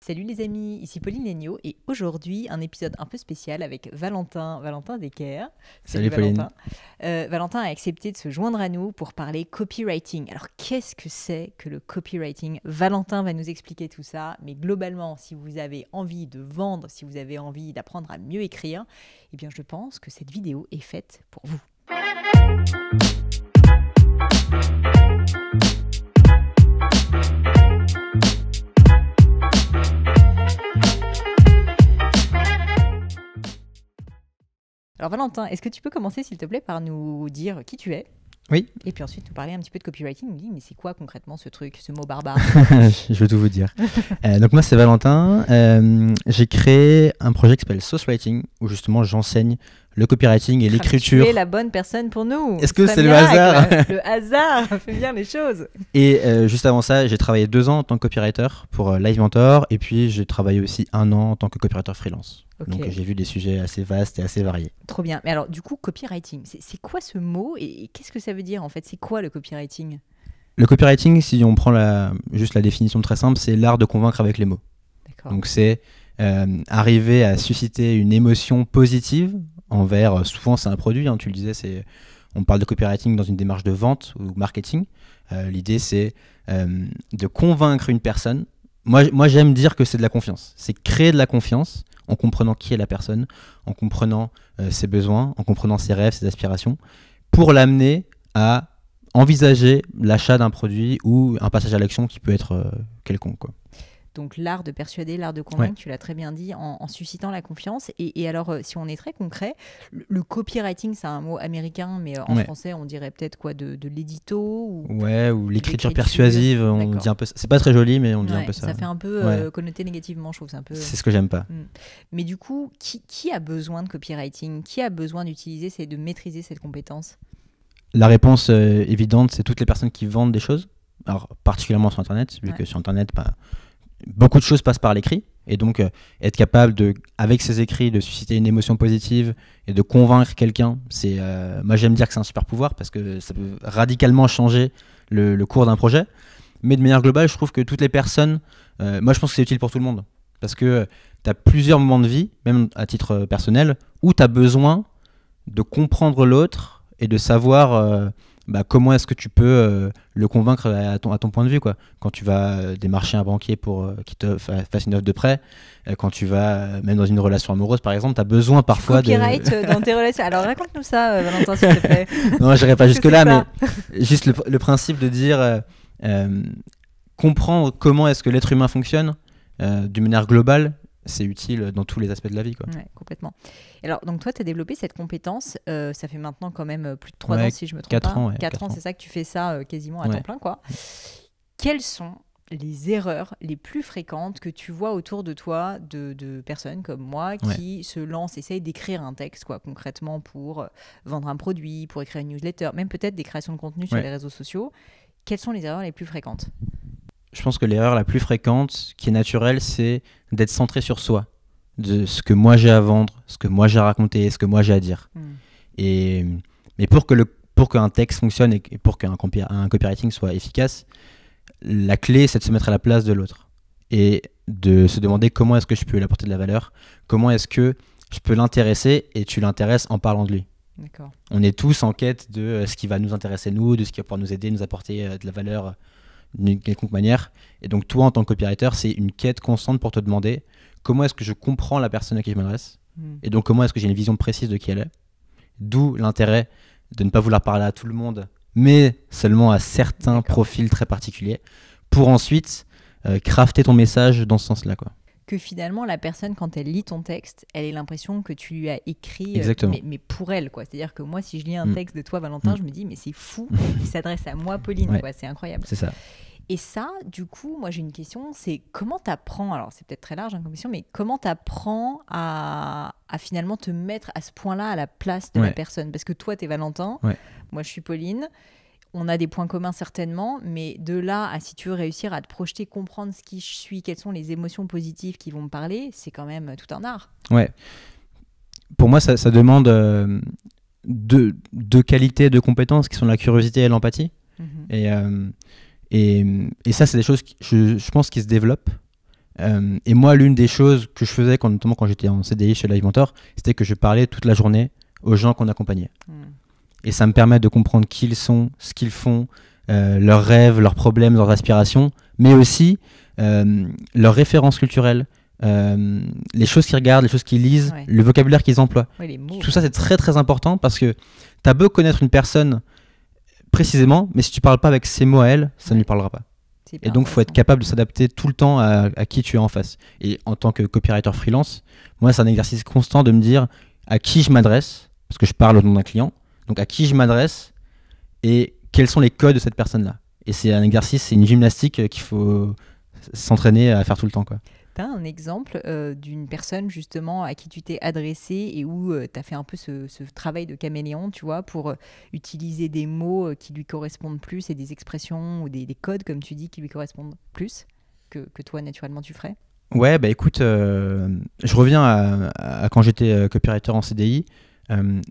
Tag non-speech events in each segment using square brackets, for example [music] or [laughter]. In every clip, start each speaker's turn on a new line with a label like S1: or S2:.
S1: Salut les amis, ici Pauline Agneau et aujourd'hui un épisode un peu spécial avec Valentin, Valentin Decker. Salut, Valentin. Euh, Valentin a accepté de se joindre à nous pour parler copywriting. Alors qu'est-ce que c'est que le copywriting Valentin va nous expliquer tout ça, mais globalement, si vous avez envie de vendre, si vous avez envie d'apprendre à mieux écrire, eh bien je pense que cette vidéo est faite pour vous. Alors Valentin, est-ce que tu peux commencer, s'il te plaît, par nous dire qui tu es oui. Et puis ensuite, nous parler un petit peu de copywriting. mais c'est quoi concrètement ce truc, ce mot barbare [laughs]
S2: Je vais tout vous dire. [laughs] Euh, donc moi, c'est Valentin. Euh, j'ai créé un projet qui s'appelle Source Writing, où justement j'enseigne le copywriting et ah, l'écriture. Tu es
S1: la bonne personne pour nous. Est-ce que c'est hein. [laughs] le hasard Le hasard fait bien les choses.
S2: Et euh, juste avant ça, j'ai travaillé deux ans en tant que copywriter pour Live Mentor, et puis j'ai travaillé aussi un an en tant que copywriter freelance. Donc j'ai vu des sujets assez vastes et assez variés.
S1: Trop bien. Mais alors du coup, copywriting, c'est quoi ce mot et qu'est-ce que ça veut dire en fait C'est quoi le copywriting
S2: Le copywriting, si on prend juste la définition très simple, c'est l'art de convaincre avec les mots. Donc c'est euh, arriver à susciter une émotion positive envers, euh, souvent c'est un produit, hein, tu le disais, on parle de copywriting dans une démarche de vente ou marketing. Euh, l'idée c'est de convaincre une personne. moi j'aime dire que c'est de la confiance. C'est créer de la confiance en comprenant qui est la personne, en comprenant euh, ses besoins, en comprenant ses rêves, ses aspirations, pour l'amener à envisager l'achat d'un produit ou un passage à l'action qui peut être euh, quelconque
S1: donc l'art de persuader, l'art de convaincre, tu l'as très bien dit, en, suscitant la confiance. Et, alors, euh, si on est très concret, le, copywriting, c'est un mot américain, mais euh, en français, on dirait peut-être quoi de, l'édito ou ouais
S2: ou l'écriture persuasive. On dit un peu, c'est pas très joli, mais on dit un peu ça. Ça fait un peu connoter euh,
S1: connoté négativement, je trouve. C'est un peu. C'est ce que j'aime pas. Hmm. Mais du coup, qui, a besoin de copywriting Qui a besoin d'utiliser, c'est de maîtriser cette compétence
S2: La réponse évidente, c'est toutes les personnes qui vendent des choses. Alors particulièrement sur Internet, vu que sur Internet, bah, beaucoup de choses passent par l'écrit. Et donc, euh, être capable, de, avec ses écrits, de susciter une émotion positive et de convaincre quelqu'un, c'est, euh, moi j'aime dire que c'est un super pouvoir parce que ça peut radicalement changer le, cours d'un projet. Mais de manière globale, je trouve que toutes les personnes, euh, moi je pense que c'est utile pour tout le monde. Parce que tu as plusieurs moments de vie, même à titre personnel, où tu as besoin de comprendre l'autre et de savoir bah, comment est-ce que tu peux euh, le convaincre à ton, à ton, point de vue quoi Quand tu vas euh, démarcher un banquier pour euh, qu'il te fasse une offre de prêt, quand tu vas même dans une relation amoureuse par exemple, tu as besoin parfois de. dans tes
S1: relations. Alors raconte-nous ça, Valentin, s'il te plaît. [laughs] non, n'irai pas jusque-là, mais [laughs]
S2: juste le, le, principe de dire comprendre comment est-ce que l'être humain fonctionne d'une manière globale c'est utile dans tous les aspects de la vie. Quoi.
S1: complètement. Alors, donc toi, tu as développé cette compétence, euh, ça fait maintenant quand même euh, plus de 3 ans, si je me trompe 4 Ans, Quatre 4, ans, c'est ça que tu fais ça euh, quasiment à temps plein. quoi. Quelles sont les erreurs les plus fréquentes que tu vois autour de toi de, de personnes comme moi qui se lancent, essayent d'écrire un texte, quoi, concrètement pour vendre un produit, pour écrire une newsletter, même peut-être des créations de contenu sur les réseaux sociaux. Quelles sont les erreurs les plus fréquentes
S2: je pense que l'erreur la plus fréquente, qui est naturelle, c'est d'être centré sur soi, de ce que moi j'ai à vendre, ce que moi j'ai à raconter, ce que moi j'ai à dire. Hmm. Et, mais pour que le, pour qu'un texte fonctionne et pour qu'un un copywriting soit efficace, la clé, c'est de se mettre à la place de l'autre et de se demander comment est-ce que je peux lui apporter de la valeur, comment est-ce que je peux l'intéresser et tu l'intéresses en parlant de lui. On est tous en quête de euh, ce qui va nous intéresser nous, de ce qui va pouvoir nous aider, nous apporter euh, de la valeur d'une quelconque manière. Et donc toi, en tant que c'est une quête constante pour te demander comment est-ce que je comprends la personne à qui je m'adresse, hmm. et donc comment est-ce que j'ai une vision précise de qui elle est. D'où l'intérêt de ne pas vouloir parler à tout le monde, mais seulement à certains profils très particuliers, pour ensuite euh, crafter ton message dans ce sens-là. quoi
S1: que finalement la personne quand elle lit ton texte, elle ait l'impression que tu lui as écrit euh, exactement mais, pour elle quoi. C'est-à-dire que moi si je lis un hmm. texte de toi Valentin, hmm. je me dis mais c'est fou, il s'adresse à moi Pauline c'est incroyable. C'est ça. Et ça, du coup, moi j'ai une question, c'est comment t'apprends, alors c'est peut-être très large hein, question, mais comment t'apprends à, à finalement te mettre à ce point-là à la place de la personne Parce que toi, t'es Valentin, moi je suis Pauline, on a des points communs certainement, mais de là à si tu veux réussir à te projeter, comprendre ce qui je suis, quelles sont les émotions positives qui vont me parler, c'est quand même euh, tout un art.
S2: Ouais. Pour moi, ça, demande euh, deux, qualités, deux compétences qui sont la curiosité et l'empathie. Mmh et. Euh, et, ça, c'est des choses, je, pense, qui se développent. Euh, et moi, l'une des choses que je faisais, quand, notamment quand j'étais en CDI chez Live Mentor, c'était que je parlais toute la journée aux gens qu'on accompagnait. Hmm. Et ça me permet de comprendre qui ils sont, ce qu'ils font, euh, leurs rêves, leurs problèmes, leurs aspirations, mais aussi euh, leurs références culturelles, les choses qu'ils regardent, les choses qu'ils lisent, le vocabulaire qu'ils emploient. Tout ça, c'est très très important parce que tu as beau connaître une personne précisément, mais si tu parles pas avec ses mots à elle, ça ne lui parlera pas. Et donc, faut être capable de s'adapter tout le temps à, qui tu es en face. Et en tant que copywriter freelance, moi, c'est un exercice constant de me dire à qui je m'adresse, parce que je parle au nom d'un client, donc à qui je m'adresse et quels sont les codes de cette personne-là. Et c'est un exercice, c'est une gymnastique qu'il faut s'entraîner à faire tout le temps
S1: un exemple euh, d'une personne justement à qui tu t'es adressé et où euh, tu as fait un peu ce, travail de caméléon, tu vois, pour euh, utiliser des mots qui lui correspondent plus et des expressions ou des, codes, comme tu dis, qui lui correspondent plus que, toi, naturellement, tu ferais
S2: Ouais, bah écoute, je reviens à, quand j'étais copywriter en CDI.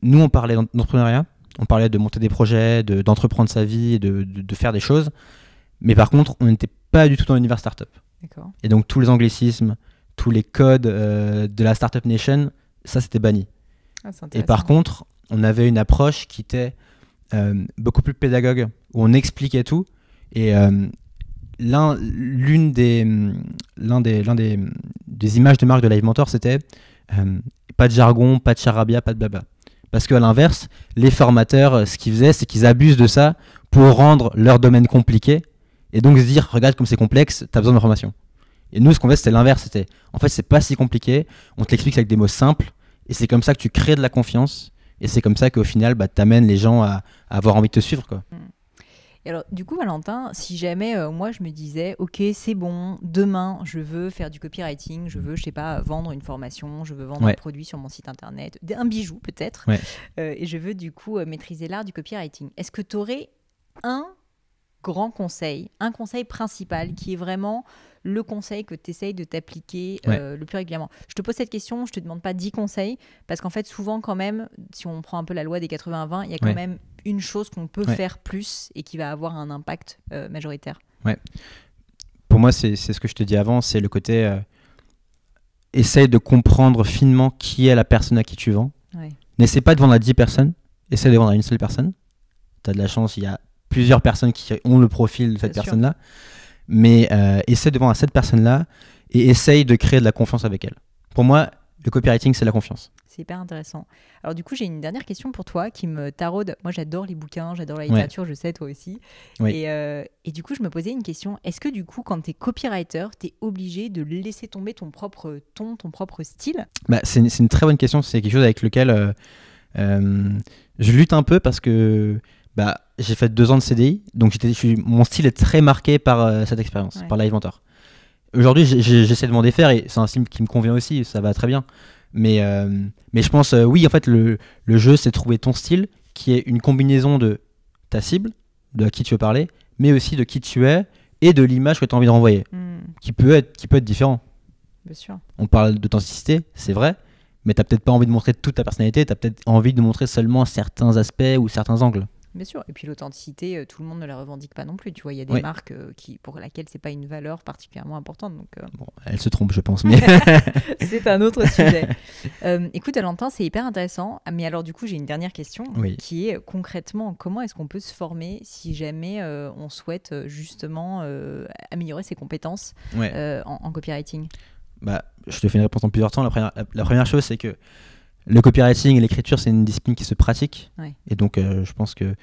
S2: nous, on parlait d'entrepreneuriat, on parlait de monter des projets, d'entreprendre sa vie, de, de, de faire des choses. Mais par contre, on n'était pas du tout dans l'univers startup. Et donc tous les anglicismes, tous les codes euh, de la Startup Nation, ça c'était banni. Ah, et par contre, on avait une approche qui était euh, beaucoup plus pédagogue, où on expliquait tout. Et euh, l'un, l'une des, mm, l'un des, des, mm, des, images de marque de Live Mentor, c'était pas de jargon, pas de charabia, pas de blabla. Parce qu'à l'inverse, les formateurs, ce qu'ils faisaient, c'est qu'ils abusent de ça pour rendre leur domaine compliqué et donc se dire, regarde comme c'est complexe, t'as besoin d'informations. Et nous, ce qu'on fait, c'était l'inverse. C'était, en fait, c'est pas si compliqué. On te l'explique avec des mots simples. Et c'est comme ça que tu crées de la confiance. Et c'est comme ça qu'au final, bah, t'amènes les gens à, avoir envie de te suivre, quoi. Mm.
S1: Et alors, du coup, Valentin, si jamais euh, moi je me disais, ok, c'est bon, demain je veux faire du copywriting, je veux, je sais pas, vendre une formation, je veux vendre un produit sur mon site internet, un bijou peut-être, euh, et je veux du coup euh, maîtriser l'art du copywriting. Est-ce que tu aurais un grand conseil, un conseil principal qui est vraiment le conseil que tu essayes de t'appliquer euh, le plus régulièrement Je te pose cette question, je te demande pas 10 conseils, parce qu'en fait, souvent, quand même, si on prend un peu la loi des 80-20, il y a quand même une chose qu'on peut faire plus et qui va avoir un impact euh, majoritaire.
S2: Ouais. Pour moi, c'est ce que je te dis avant, c'est le côté euh, essaye de comprendre finement qui est la personne à qui tu vends. N'essaie pas de vendre à 10 personnes, essaie de vendre à une seule personne. Tu as de la chance, il y a plusieurs personnes qui ont le profil de cette personne-là, mais euh, essaie de vendre à cette personne-là et essaye de créer de la confiance avec elle. Pour moi, le copywriting, c'est la confiance.
S1: C'est hyper intéressant. Alors du coup, j'ai une dernière question pour toi qui me taraude. Moi, j'adore les bouquins, j'adore la littérature, je sais, toi aussi. Et, euh, et, du coup, je me posais une question. Est-ce que du coup, quand tu es copywriter, tu es obligé de laisser tomber ton propre ton, ton propre style
S2: bah, c'est, une, une, très bonne question. C'est quelque chose avec lequel euh, euh, je lutte un peu parce que bah, j'ai fait deux ans de CDI, donc mon style est très marqué par euh, cette expérience, par Live Aujourd'hui, j'essaie de m'en défaire et c'est un style qui me convient aussi, ça va très bien. Mais, euh, mais je pense, euh, oui, en fait, le, jeu, c'est trouver ton style qui est une combinaison de ta cible, de à qui tu veux parler, mais aussi de qui tu es et de l'image que tu as envie de renvoyer, hmm. qui, peut être, qui peut être différent. Bien sûr. On parle d'authenticité, c'est vrai, mais tu peut-être pas envie de montrer toute ta personnalité, tu as peut-être envie de montrer seulement certains aspects ou certains angles.
S1: Bien sûr. Et puis l'authenticité, euh, tout le monde ne la revendique pas non plus. Tu vois, il y a des marques euh, qui, pour lesquelles c'est pas une valeur particulièrement importante. Donc, euh. Bon, elle se trompe, je pense, [laughs] mais. [laughs] c'est un autre sujet. [laughs] euh, écoute, Alentin, c'est hyper intéressant. Ah, mais alors, du coup, j'ai une dernière question qui est concrètement comment est-ce qu'on peut se former si jamais on souhaite justement améliorer ses compétences en, copywriting
S2: bah, Je te fais une réponse en plusieurs temps. La première, la première chose, c'est que le copywriting et l'écriture, c'est une discipline qui se pratique. Et donc, euh, je pense que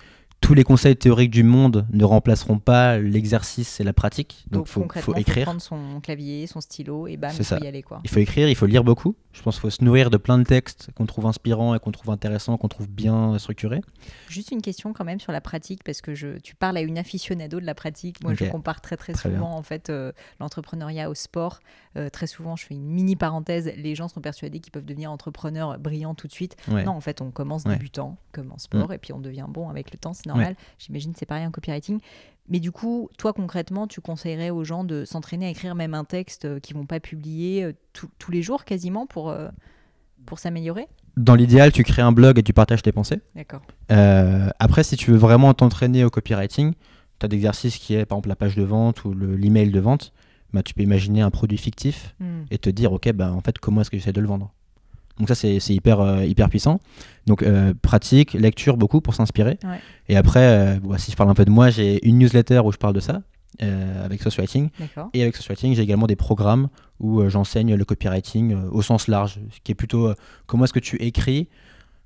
S2: tous les conseils théoriques du monde ne remplaceront pas l'exercice et la pratique. Donc, il faut, écrire. prendre
S1: son clavier, son stylo et bam, il faut y aller. Quoi. Il faut écrire,
S2: il faut lire beaucoup. Je pense qu'il faut se nourrir de plein de textes qu'on trouve inspirants et qu'on trouve intéressants, qu'on trouve bien structurés.
S1: Juste une question quand même sur la pratique, parce que tu parles à une aficionado de la pratique. Moi, je compare très très, souvent en fait euh, l'entrepreneuriat au sport. Euh, très souvent, je fais une mini parenthèse. Les gens sont persuadés qu'ils peuvent devenir entrepreneurs brillants tout de suite. Non, en fait, on commence débutant comme en sport mm. et puis on devient bon avec le temps. Ouais. J'imagine c'est pareil en copywriting. Mais du coup, toi concrètement, tu conseillerais aux gens de s'entraîner à écrire même un texte euh, qu'ils vont pas publier euh, tous les jours quasiment pour, euh, pour s'améliorer
S2: dans l'idéal, tu crées un blog et tu partages tes pensées. D'accord. après, si tu veux vraiment t'entraîner au copywriting, tu as d'exercices qui est par exemple la page de vente ou l'email de vente. Bah, tu peux imaginer un produit fictif hmm. et te dire, OK, ben en fait, comment est-ce que j'essaie de le vendre donc ça, c'est hyper, euh, hyper puissant. Donc euh, pratique, lecture beaucoup pour s'inspirer. Et après, euh, bah, si je parle un peu de moi, j'ai une newsletter où je parle de ça. avec writing Et avec writing j'ai également des programmes où j'enseigne le copywriting au sens large, qui est plutôt comment est-ce que tu écris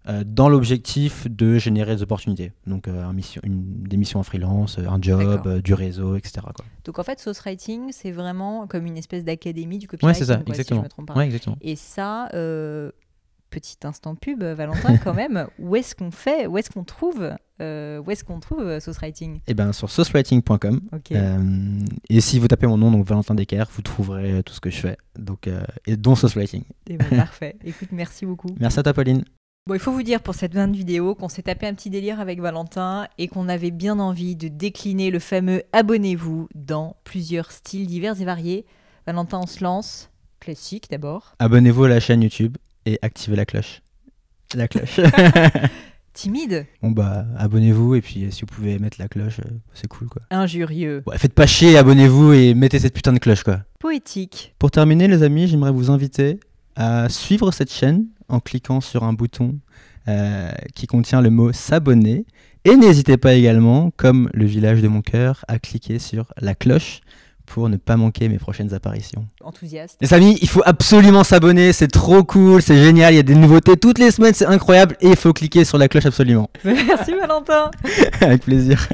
S2: euh, dans l'objectif de générer des opportunités. Donc euh, mission, une, des missions en freelance, euh, un job, du réseau, etc. Quoi.
S1: Donc en fait, Source Writing, c'est vraiment comme une espèce d'académie du copywriting. Oui, c'est ça, exactement. Si je me trompe pas. exactement. Et ça, petit instant pub, Valentin, [laughs] quand même, où est-ce qu'on fait, où est-ce qu'on trouve, euh, où est-ce qu'on trouve Sauce Writing
S2: Eh bien, sur saucewriting.com. et si vous tapez mon nom, donc Valentin Decker, vous trouverez tout ce que je fais, donc, et dont Sauce Writing. Eh ben, [laughs]
S1: parfait. Écoute, merci beaucoup. Merci à toi, Pauline. Bon, il faut vous dire pour cette 20 vidéo qu'on s'est tapé un petit délire avec Valentin et qu'on avait bien envie de décliner le fameux abonnez-vous dans plusieurs styles divers et variés. Valentin, on se lance. Classique d'abord.
S2: Abonnez-vous à la chaîne YouTube et activez la cloche. La cloche. [laughs]
S1: [laughs] Timide
S2: Bon bah abonnez-vous et puis euh, si vous pouvez mettre la cloche, euh, c'est cool quoi. Injurieux. Ouais, faites pas chier, abonnez-vous et mettez cette putain de cloche quoi.
S1: Poétique.
S2: Pour terminer les amis, j'aimerais vous inviter à suivre cette chaîne en cliquant sur un bouton euh, qui contient le mot s'abonner. Et n'hésitez pas également, comme le village de mon cœur, à cliquer sur la cloche pour ne pas manquer mes prochaines apparitions. Enthousiaste. Les amis, il faut absolument s'abonner, c'est trop cool, c'est génial, il y a des nouveautés toutes les semaines, c'est incroyable et il faut cliquer sur la cloche absolument. [laughs] Merci Valentin. [laughs] Avec plaisir.